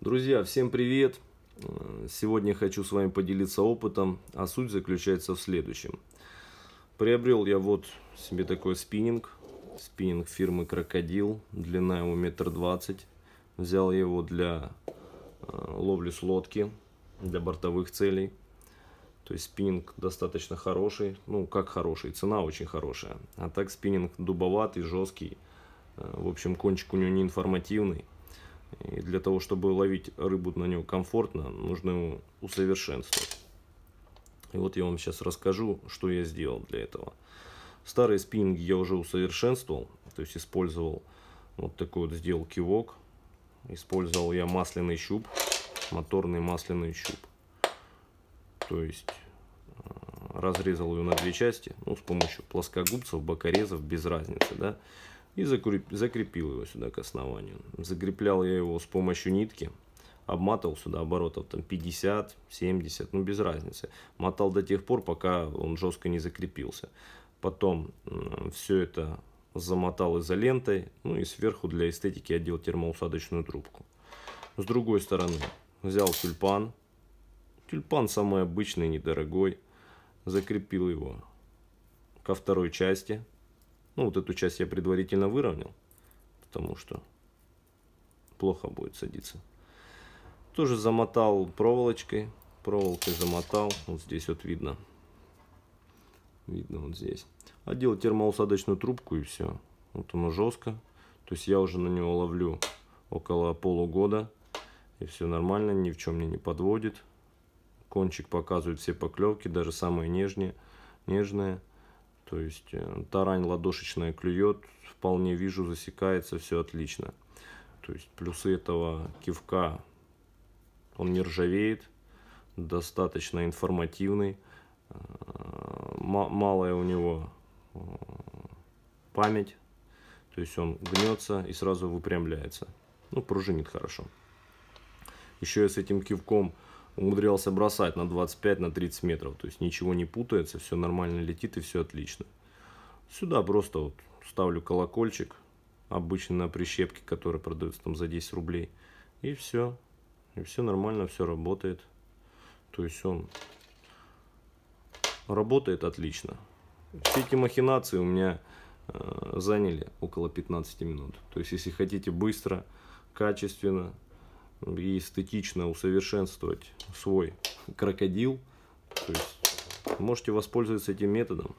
Друзья, всем привет! Э, сегодня хочу с вами поделиться опытом, а суть заключается в следующем. Приобрел я вот себе такой спиннинг, спиннинг фирмы Крокодил, длина его метр двадцать. Взял его для э, ловли с лодки, для бортовых целей. То есть спиннинг достаточно хороший, ну как хороший, цена очень хорошая. А так спиннинг дубоватый, жесткий, э, в общем кончик у него не информативный. И для того, чтобы ловить рыбу на него комфортно, нужно его усовершенствовать. И вот я вам сейчас расскажу, что я сделал для этого. Старые спиннинги я уже усовершенствовал, то есть использовал вот такой вот сделал кивок. Использовал я масляный щуп, моторный масляный щуп. То есть э, разрезал ее на две части, ну, с помощью плоскогубцев, бокорезов, без разницы, да и закрепил его сюда к основанию. Закреплял я его с помощью нитки, обматывал сюда оборотов там 50, 70, ну без разницы. Мотал до тех пор, пока он жестко не закрепился. Потом все это замотал изолентой, ну и сверху для эстетики одел термоусадочную трубку. С другой стороны взял тюльпан. Тюльпан самый обычный, недорогой. Закрепил его ко второй части ну, вот эту часть я предварительно выровнял, потому что плохо будет садиться. Тоже замотал проволочкой. Проволокой замотал. Вот здесь вот видно. Видно вот здесь. Одел термоусадочную трубку и все. Вот оно жестко. То есть я уже на него ловлю около полугода. И все нормально, ни в чем мне не подводит. Кончик показывает все поклевки, даже самые нежные. нежные. То есть э, тарань ладошечная клюет, вполне вижу, засекается, все отлично. То есть плюсы этого кивка, он не ржавеет, достаточно информативный, э, малая у него э, память, то есть он гнется и сразу выпрямляется. Ну, пружинит хорошо. Еще я с этим кивком умудрялся бросать на 25-30 на 30 метров. То есть ничего не путается, все нормально летит и все отлично. Сюда просто вот ставлю колокольчик, обычно на прищепке, которые продаются там за 10 рублей. И все. И все нормально, все работает. То есть он работает отлично. Все эти махинации у меня э, заняли около 15 минут. То есть если хотите быстро, качественно, и эстетично усовершенствовать свой крокодил. То есть можете воспользоваться этим методом.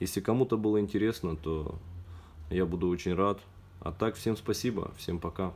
Если кому-то было интересно, то я буду очень рад. А так, всем спасибо, всем пока.